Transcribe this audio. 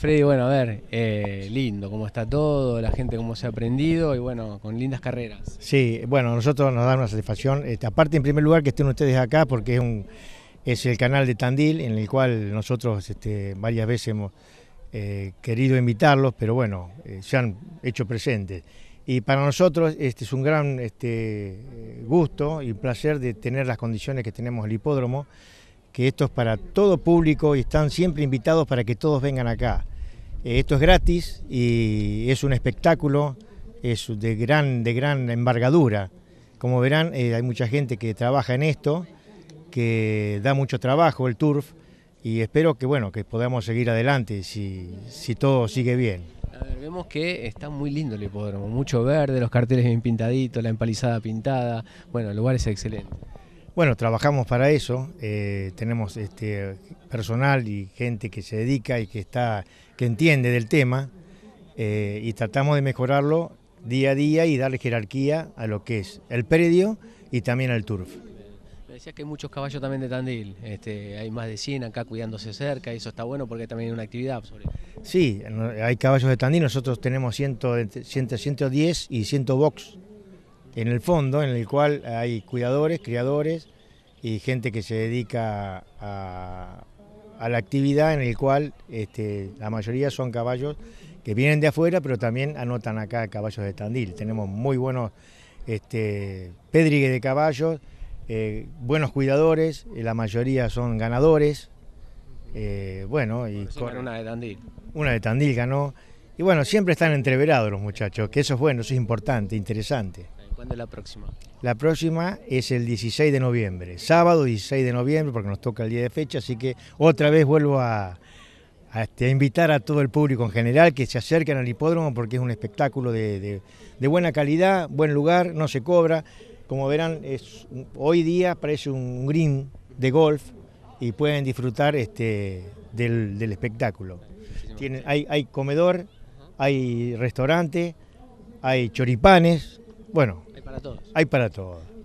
Freddy, bueno, a ver, eh, lindo cómo está todo, la gente cómo se ha aprendido y bueno, con lindas carreras. Sí, bueno, nosotros nos da una satisfacción, este, aparte en primer lugar que estén ustedes acá porque es, un, el canal de Tandil en el cual nosotros este, varias veces hemos eh, querido invitarlos, pero bueno, eh, se han hecho presentes. Y para nosotros este es un gran este, gusto y placer de tener las condiciones que tenemos el hipódromo que esto es para todo público y están siempre invitados para que todos vengan acá. Eh, esto es gratis y es un espectáculo, es de gran, de gran embargadura. Como verán, eh, hay mucha gente que trabaja en esto, que da mucho trabajo el turf y espero que, bueno, que podamos seguir adelante si, si todo sigue bien. vemos que está muy lindo el hipódromo, mucho verde, los carteles bien pintaditos, la empalizada pintada, bueno, el lugar es excelente. Bueno, trabajamos para eso, eh, tenemos este, personal y gente que se dedica y que, está, que entiende del tema eh, y tratamos de mejorarlo día a día y darle jerarquía a lo que es el predio y también al turf. Me decías que hay muchos caballos también de Tandil, este, hay más de 100 acá cuidándose cerca, y eso está bueno porque también hay una actividad. Sobre... Sí, hay caballos de Tandil, nosotros tenemos ciento 110 y 100 box en el fondo, en el cual hay cuidadores, criadores y gente que se dedica a, la actividad en el cual este, la mayoría son caballos que vienen de afuera, pero también anotan acá caballos de Tandil. Tenemos muy buenos este, de caballos, eh, buenos cuidadores, eh, la mayoría son ganadores. Eh, bueno, y una de Tandil. Una de Tandil ganó. Y bueno, siempre están entreverados los muchachos, que eso es bueno, eso es importante, interesante. ¿Cuándo es la próxima? La próxima es el 16 de noviembre, sábado 16 de noviembre, porque nos toca el día de fecha, así que otra vez vuelvo este, a, invitar a todo el público en general que se acerquen al hipódromo porque es un espectáculo de, buena calidad, buen lugar, no se cobra. Como verán, es, hoy día parece un green de golf y pueden disfrutar este, del, espectáculo. hay, hay comedor, hay restaurante, hay choripanes, bueno, para todos. Hay para todos.